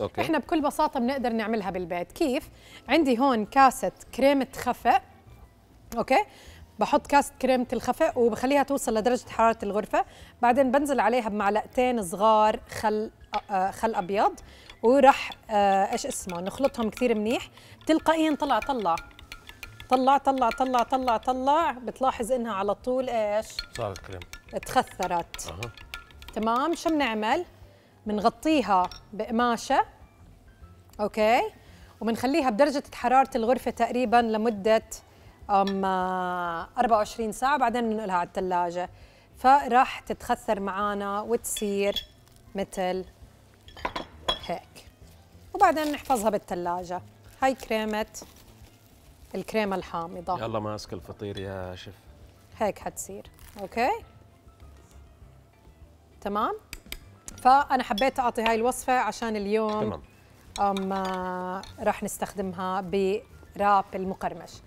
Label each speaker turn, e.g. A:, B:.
A: أوكي. احنا
B: بكل بساطه بنقدر نعملها بالبيت كيف عندي هون كاسه كريمه خفق اوكي بحط كاسة كريمة الخفق وبخليها توصل لدرجة حرارة الغرفة بعدين بنزل عليها بمعلقتين صغار خل آه، خل أبيض وراح آه، ايش اسمه نخلطهم كثير منيح تلقائيا طلع طلع طلع طلع طلع طلع طلع بتلاحظ انها على طول ايش صارت كريم تخثرت أه. تمام شو بنعمل بنغطيها بقماشه اوكي وبنخليها بدرجه حراره الغرفه تقريبا لمده 24 ساعه بعدين بننقلها على الثلاجه فراح تتخثر معانا وتصير مثل هيك وبعدين نحفظها بالثلاجه هاي كريمه الكريمه الحامضه يلا
C: ماسك الفطير يا شف
B: هيك حتصير اوكي تمام فانا حبيت اعطي هاي الوصفه عشان اليوم تمام آه، راح نستخدمها براب المقرمش